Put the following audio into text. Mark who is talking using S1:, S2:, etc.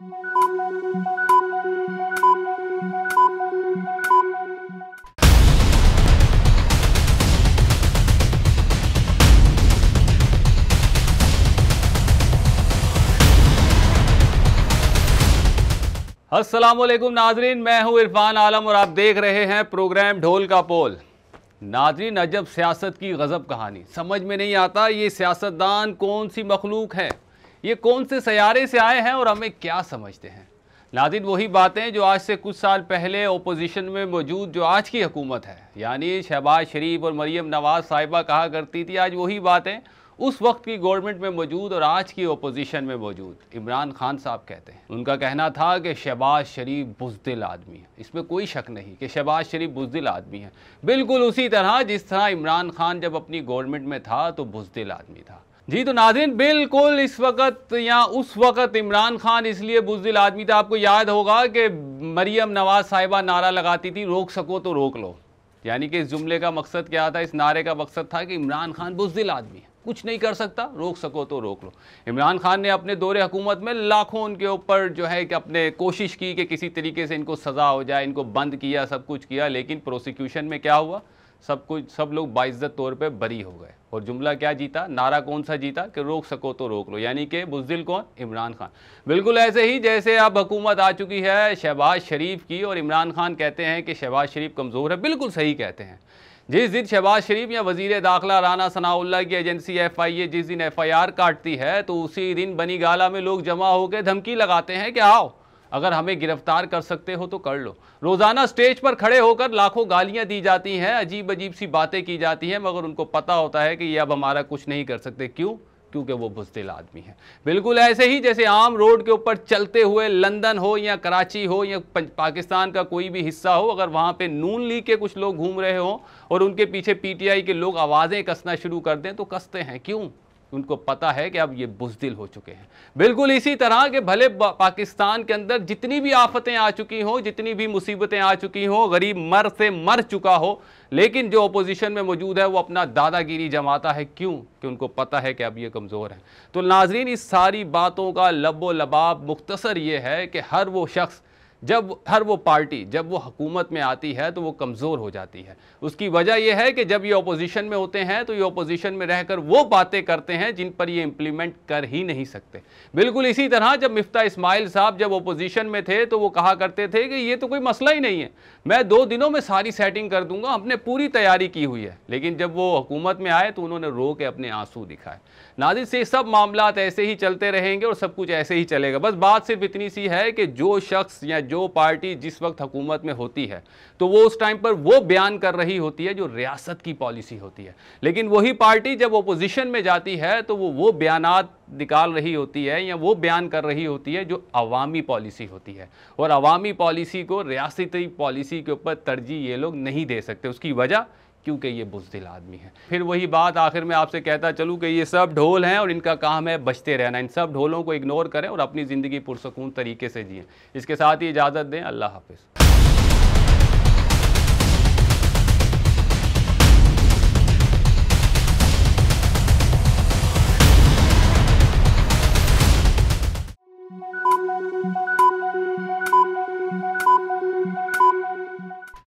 S1: असलम नाजरीन मैं हूं इरफान आलम और आप देख रहे हैं प्रोग्राम ढोल का पोल नाजरीन अजब सियासत की गज़ब कहानी समझ में नहीं आता ये सियासतदान कौन सी मखलूक है ये कौन से सयारे से आए हैं और हमें क्या समझते हैं नादिन वही बातें जो आज से कुछ साल पहले ओपोजिशन में मौजूद जो आज की हुकूमत है यानी शहबाज शरीफ और मरीम नवाज साहिबा कहा करती थी आज वही बातें उस वक्त की गवर्नमेंट में मौजूद और आज की ओपोजिशन में मौजूद इमरान खान साहब कहते हैं उनका कहना था कि शहबाज शरीफ बुजदिल आदमी है इसमें कोई शक नहीं कि शहबाज शरीफ बुजदिल आदमी है बिल्कुल उसी तरह जिस तरह इमरान खान जब अपनी गवर्नमेंट में था तो बुजदिल आदमी था जी तो नाजिन बिल्कुल इस वक्त या उस वक्त इमरान खान इसलिए बुजदिल आदमी था आपको याद होगा कि मरियम नवाज साहिबा नारा लगाती थी रोक सको तो रोक लो यानी कि इस जुमले का मकसद क्या था इस नारे का मकसद था कि इमरान खान बुजदिल आदमी है कुछ नहीं कर सकता रोक सको तो रोक लो इमरान खान ने अपने दौरे हुकूमत में लाखों उनके ऊपर जो है कि अपने कोशिश की कि किसी तरीके से इनको सज़ा हो जाए इनको बंद किया सब कुछ किया लेकिन प्रोसिक्यूशन में क्या हुआ सब कुछ सब लोग बाइज्जत तौर पे बरी हो गए और जुमला क्या जीता नारा कौन सा जीता कि रोक सको तो रोक लो यानी कि बुजदिल कौन इमरान खान बिल्कुल ऐसे ही जैसे अब हुकूमत आ चुकी है शहबाज शरीफ की और इमरान खान कहते हैं कि शहबाज शरीफ कमज़ोर है बिल्कुल सही कहते हैं जिस दिन शहबाज शरीफ या वजीर दाखिला राना सनाउल्ला की एजेंसी एफ आई ए जिस दिन एफ आई आर काटती है तो उसी दिन बनी गाला में लोग जमा होकर धमकी लगाते हैं कि आओ अगर हमें गिरफ्तार कर सकते हो तो कर लो रोज़ाना स्टेज पर खड़े होकर लाखों गालियां दी जाती हैं अजीब अजीब सी बातें की जाती हैं मगर उनको पता होता है कि ये अब हमारा कुछ नहीं कर सकते क्यों क्योंकि वो बुजदिल आदमी है बिल्कुल ऐसे ही जैसे आम रोड के ऊपर चलते हुए लंदन हो या कराची हो या पाकिस्तान का कोई भी हिस्सा हो अगर वहाँ पे नून लीग के कुछ लोग घूम रहे हों और उनके पीछे पीटीआई के लोग आवाज़ें कसना शुरू कर दें तो कसते हैं क्यों उनको पता है कि अब ये बुजदिल हो चुके हैं बिल्कुल इसी तरह के भले पाकिस्तान के अंदर जितनी भी आफतें आ चुकी हों जितनी भी मुसीबतें आ चुकी हों गरीब मर से मर चुका हो लेकिन जो अपोजिशन में मौजूद है वो अपना दादागिरी जमाता है क्यों कि उनको पता है कि अब ये कमज़ोर है तो नाजरीन इस सारी बातों का लबो लबाब मुख्तसर ये है कि हर वो शख्स जब हर वो पार्टी जब वो हकूमत में आती है तो वो कमज़ोर हो जाती है उसकी वजह यह है कि जब ये अपोजिशन में होते हैं तो ये अपोजिशन में रहकर वो बातें करते हैं जिन पर ये इम्प्लीमेंट कर ही नहीं सकते बिल्कुल इसी तरह जब मिफ्ता इस्माइल साहब जब अपोजिशन में थे तो वो कहा करते थे कि ये तो कोई मसला ही नहीं है मैं दो दिनों में सारी सेटिंग कर दूंगा हमने पूरी तैयारी की हुई है लेकिन जब वो हुकूमत में आए तो उन्होंने रो के अपने आंसू दिखाए नाजिर से सब मामला ऐसे ही चलते रहेंगे और सब कुछ ऐसे ही चलेगा बस बात सिर्फ इतनी सी है कि जो शख्स या जो पार्टी जिस वक्त हुकूमत में होती है तो वो उस टाइम पर वो बयान कर रही होती है जो रियासत की पॉलिसी होती है लेकिन वही पार्टी जब अपोजिशन में जाती है तो वो वो बयान निकाल रही होती है या वो बयान कर रही होती है जो अवामी पॉलिसी होती है और अवामी पॉलिसी को रियासती पॉलिसी के ऊपर तरजीह ये लोग नहीं दे सकते उसकी वजह क्योंकि ये बुजदिल आदमी है फिर वही बात आखिर में आपसे कहता चलूँ कि ये सब ढोल हैं और इनका काम है बचते रहना इन सब ढोलों को इग्नोर करें और अपनी ज़िंदगी पुरसकून तरीके से जिए इसके साथ ही इजाज़त दें अल्लाह हाफिज़